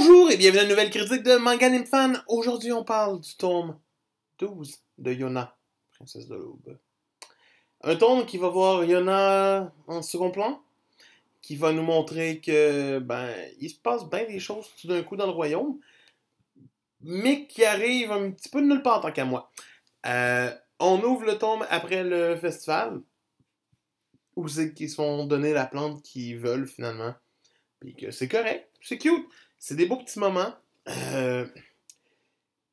Bonjour et bienvenue à une nouvelle critique de Manga Fan. Aujourd'hui, on parle du tome 12 de Yona, Princesse de l'Aube. Un tome qui va voir Yona en second plan, qui va nous montrer que ben il se passe bien des choses tout d'un coup dans le royaume, mais qui arrive un petit peu de nulle part en tant qu'à moi. Euh, on ouvre le tome après le festival, où c'est qu'ils se font donner la plante qu'ils veulent finalement. Puis que c'est correct c'est cute. C'est des beaux petits moments. Euh,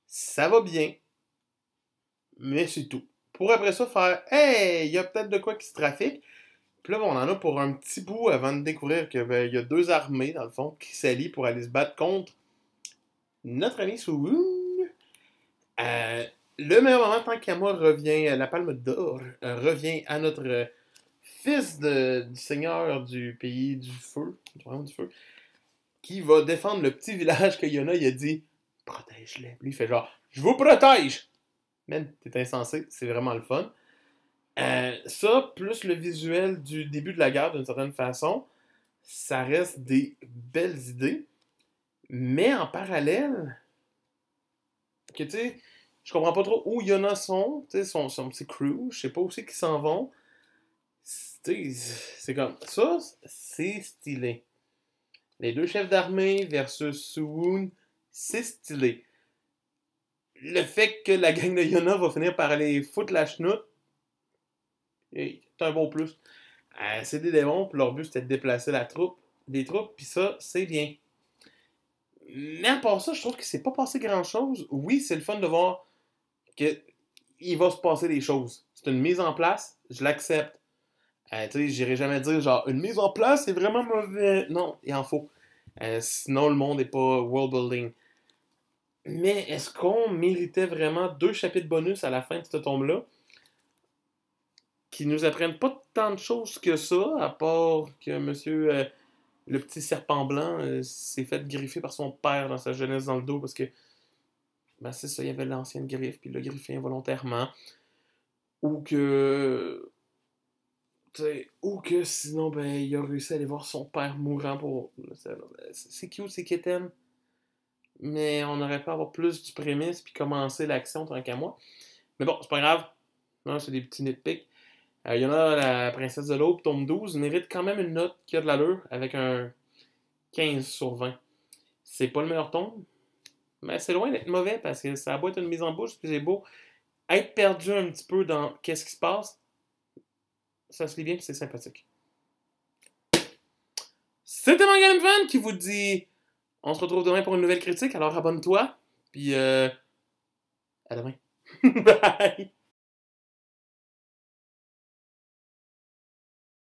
ça va bien. Mais c'est tout. Pour après ça faire Hey, il y a peut-être de quoi qui se trafique. Puis là, on en a pour un petit bout avant de découvrir qu'il ben, y a deux armées, dans le fond, qui s'allient pour aller se battre contre notre ami Sou. Euh, le meilleur moment, tant qu'à moi, revient, euh, la palme d'or revient à notre fils de, du seigneur du pays du feu, du feu, qui va défendre le petit village que Yona il a dit protège-les. Lui, il fait genre Je vous protège! Man, t'es insensé, c'est vraiment le fun. Euh, ça, plus le visuel du début de la guerre d'une certaine façon, ça reste des belles idées. Mais en parallèle, que tu sais, je comprends pas trop où Yona sont, tu sais, son, son, petit crew, je sais pas où c'est qu'ils s'en vont. C'est comme ça, c'est stylé. Les deux chefs d'armée versus Suwoon, c'est stylé. Le fait que la gang de Yona va finir par aller foutre la chenoute, c'est un bon plus. Euh, c'est des démons, leur but c'était de déplacer la troupe, des troupes, puis ça, c'est bien. Mais à part ça, je trouve que c'est pas passé grand chose. Oui, c'est le fun de voir que il va se passer des choses. C'est une mise en place, je l'accepte. Euh, tu sais, j'irai jamais dire genre une mise en place c'est vraiment mauvais. Non, il en faut. Euh, sinon, le monde n'est pas world building. Mais est-ce qu'on méritait vraiment deux chapitres bonus à la fin de cette tombe-là qui nous apprennent pas tant de choses que ça, à part que monsieur euh, le petit serpent blanc s'est fait griffer par son père dans sa jeunesse dans le dos parce que ben c'est ça, il y avait l'ancienne griffe, puis il l'a griffé involontairement. Ou que ou que sinon, ben, il a réussi à aller voir son père mourant pour. C'est cute, c'est kitten. Mais on aurait pu avoir plus du prémisse puis commencer l'action tant qu'à moi. Mais bon, c'est pas grave. Non, c'est des petits nitpicks. Euh, il y en a la Princesse de l'Aube, tombe 12, mérite quand même une note qui a de l'allure avec un 15 sur 20. C'est pas le meilleur tombe. mais c'est loin d'être mauvais parce que ça a beau être une mise en bouche, puis c'est beau être perdu un petit peu dans qu'est-ce qui se passe ça se lit bien, c'est sympathique. C'était game Fan qui vous dit on se retrouve demain pour une nouvelle critique, alors abonne-toi, puis euh, à demain. Bye!